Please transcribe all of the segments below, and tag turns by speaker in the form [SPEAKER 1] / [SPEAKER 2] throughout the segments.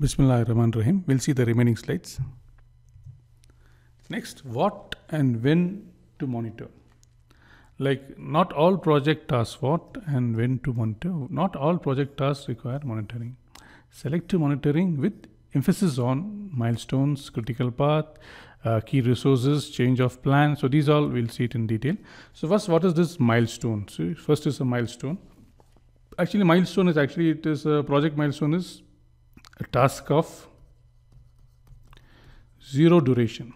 [SPEAKER 1] Bismillah Rahman Rahim. We'll see the remaining slides. Next, what and when to monitor. Like not all project tasks what and when to monitor. Not all project tasks require monitoring. Selective monitoring with emphasis on milestones, critical path, uh, key resources, change of plan. So these all we'll see it in detail. So first, what is this milestone? So first is a milestone. Actually, milestone is actually it is a project milestone is a task of zero duration.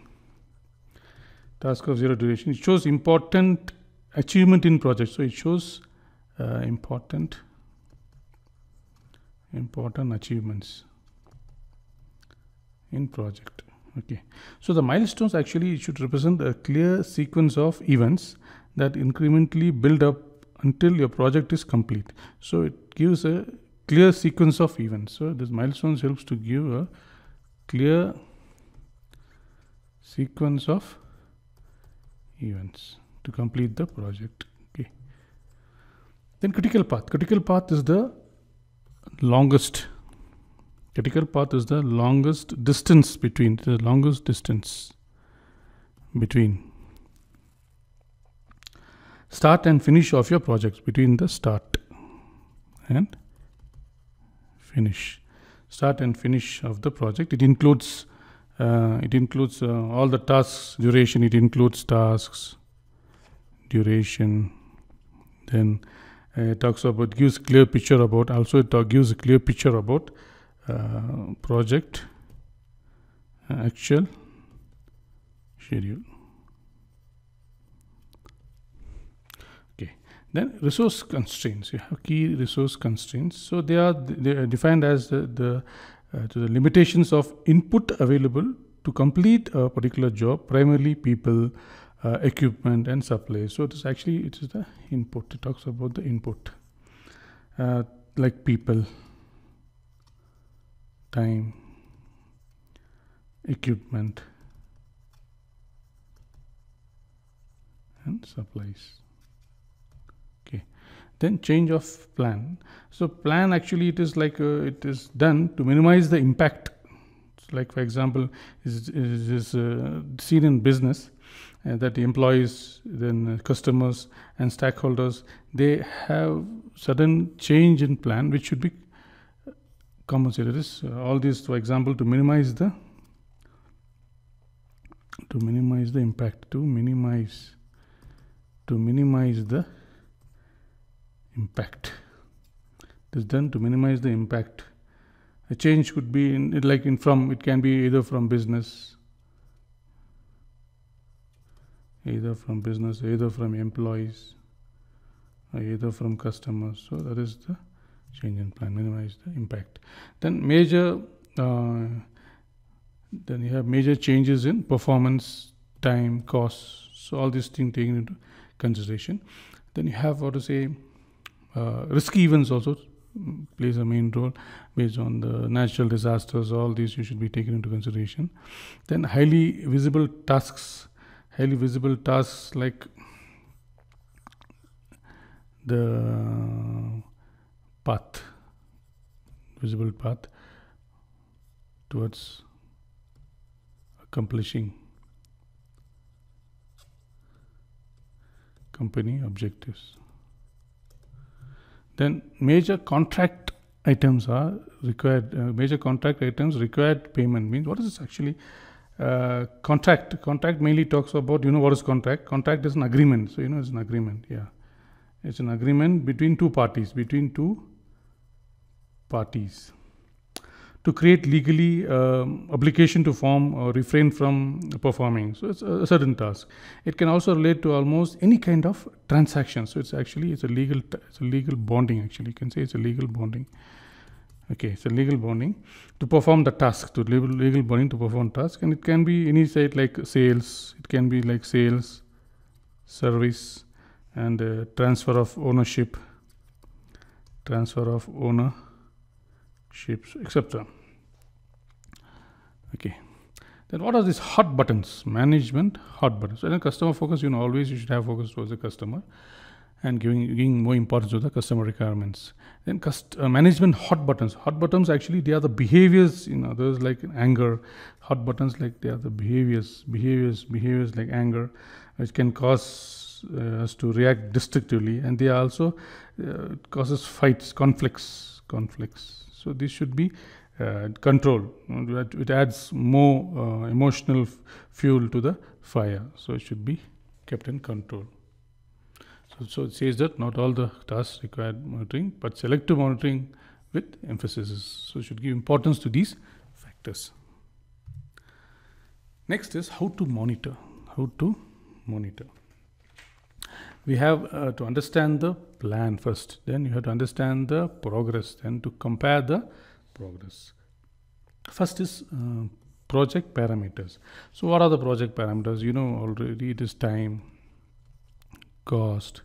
[SPEAKER 1] Task of zero duration. It shows important achievement in project. So it shows uh, important important achievements in project okay so the milestones actually should represent a clear sequence of events that incrementally build up until your project is complete so it gives a clear sequence of events. So this milestones helps to give a clear sequence of events to complete the project. Okay. Then critical path. Critical path is the longest. Critical path is the longest distance between the longest distance between start and finish of your projects between the start and finish start and finish of the project it includes uh, it includes uh, all the tasks duration it includes tasks duration then uh, it talks about gives clear picture about also it talk, gives a clear picture about uh, project uh, actual schedule okay then resource constraints, you have key resource constraints. So they are, they are defined as the, the, uh, the limitations of input available to complete a particular job, primarily people, uh, equipment and supplies. So it is actually, it is the input. It talks about the input, uh, like people, time, equipment and supplies then change of plan so plan actually it is like uh, it is done to minimize the impact so like for example is, is, is uh, seen in business uh, that the employees then customers and stakeholders they have sudden change in plan which should be compensated this uh, all this for example to minimize the to minimize the impact to minimize to minimize the impact. is done to minimize the impact. A change could be in, like in from, it can be either from business, either from business, either from employees, either from customers. So that is the change in plan, minimize the impact. Then major, uh, then you have major changes in performance, time, costs. So all these things taken into consideration. Then you have what to say uh, risky events also mm, plays a main role based on the natural disasters all these you should be taken into consideration then highly visible tasks highly visible tasks like the path visible path towards accomplishing company objectives then major contract items are required. Uh, major contract items required payment means what is this actually? Uh, contract. Contract mainly talks about you know what is contract. Contract is an agreement. So you know it's an agreement. Yeah, it's an agreement between two parties. Between two parties to create legally um, obligation to form or refrain from performing. So it's a certain task. It can also relate to almost any kind of transaction. So it's actually it's a legal it's a legal bonding actually. You can say it's a legal bonding. Okay, it's a legal bonding to perform the task to legal legal bonding to perform task, and it can be any site like sales. It can be like sales, service, and uh, transfer of ownership. Transfer of owner shapes etc okay then what are these hot buttons management hot buttons so a customer focus you know always you should have focus towards the customer and giving, giving more importance to the customer requirements then cust- uh, management hot buttons hot buttons actually they are the behaviors you know those like anger hot buttons like they are the behaviors behaviors behaviors like anger which can cause uh, us to react destructively and they are also uh, causes fights conflicts conflicts so, this should be uh, controlled. It adds more uh, emotional fuel to the fire. So, it should be kept in control. So, so, it says that not all the tasks require monitoring, but selective monitoring with emphasis. So, should give importance to these factors. Next is how to monitor. How to monitor we have uh, to understand the plan first then you have to understand the progress then to compare the progress first is uh, project parameters so what are the project parameters you know already it is time cost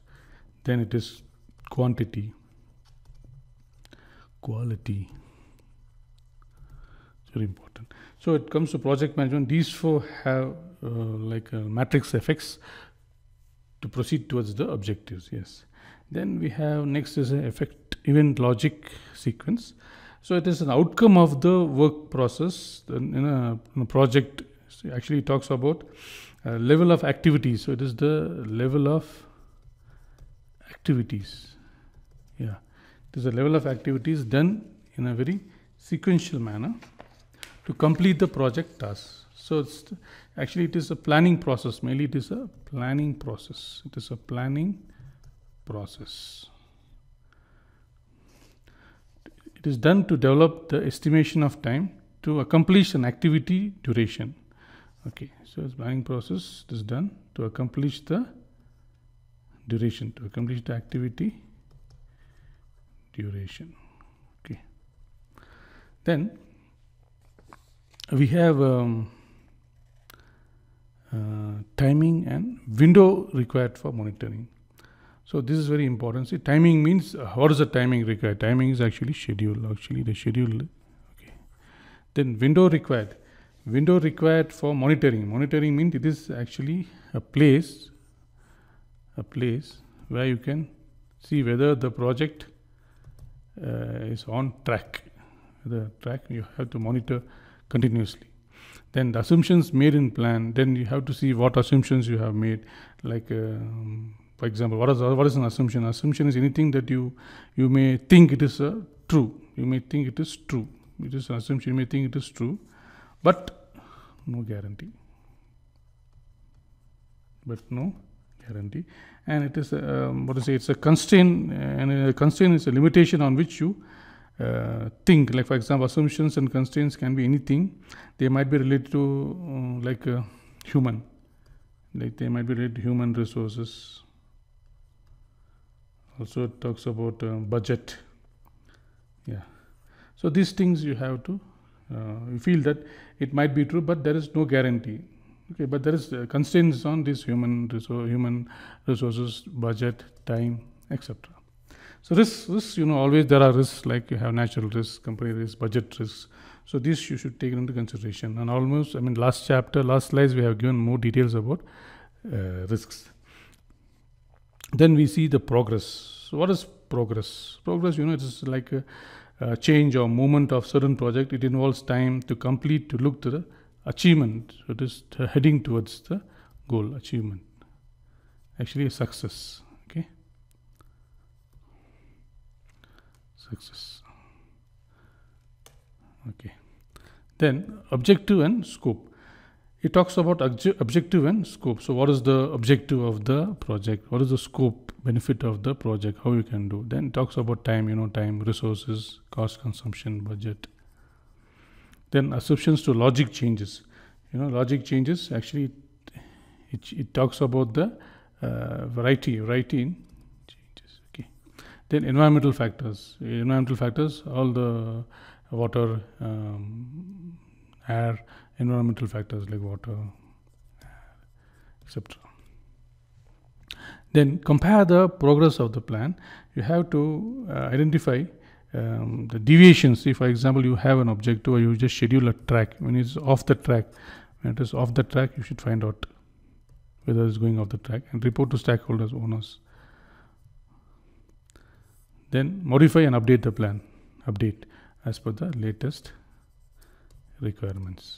[SPEAKER 1] then it is quantity quality it's very important so it comes to project management these four have uh, like uh, matrix effects to proceed towards the objectives yes then we have next is an effect event logic sequence so it is an outcome of the work process in a, in a project so actually talks about uh, level of activities. so it is the level of activities yeah it is the level of activities done in a very sequential manner to complete the project task so actually it is a planning process. Mainly it is a planning process. It is a planning process. It is done to develop the estimation of time to accomplish an activity duration. Okay, so it's planning process it is done to accomplish the duration, to accomplish the activity duration. Okay. Then we have um, uh, timing and window required for monitoring. So this is very important. See, timing means uh, what is the timing required? Timing is actually schedule. Actually, the schedule. Okay. Then window required. Window required for monitoring. Monitoring means it is actually a place, a place where you can see whether the project uh, is on track. The track you have to monitor continuously then the assumptions made in plan then you have to see what assumptions you have made like um, for example what is what is an assumption assumption is anything that you you may think it is uh, true you may think it is true it is an assumption you may think it is true but no guarantee but no guarantee and it is um, what to say it's a constraint uh, and a constraint is a limitation on which you uh, thing like for example assumptions and constraints can be anything they might be related to uh, like uh, human like they might be related to human resources also it talks about uh, budget yeah so these things you have to uh, you feel that it might be true but there is no guarantee okay but there is uh, constraints on this human resource human resources budget time etc so risks, risks, you know, always there are risks like you have natural risks, company risks, budget risks. So these you should take into consideration. And almost, I mean, last chapter, last slides, we have given more details about uh, risks. Then we see the progress. So what is progress? Progress, you know, it is like a, a change or movement of certain project. It involves time to complete, to look to the achievement. So it is heading towards the goal, achievement. Actually, success. success okay then objective and scope it talks about objective and scope so what is the objective of the project what is the scope benefit of the project how you can do then talks about time you know time resources cost consumption budget then assumptions to logic changes you know logic changes actually it, it, it talks about the uh, variety variety in then environmental factors. Environmental factors, all the water, um, air, environmental factors like water, etc. Then compare the progress of the plan. You have to uh, identify um, the deviations. If, for example, you have an objective or you just schedule a track, when it's off the track, when it is off the track, you should find out whether it's going off the track and report to stakeholders, owners then modify and update the plan update as per the latest requirements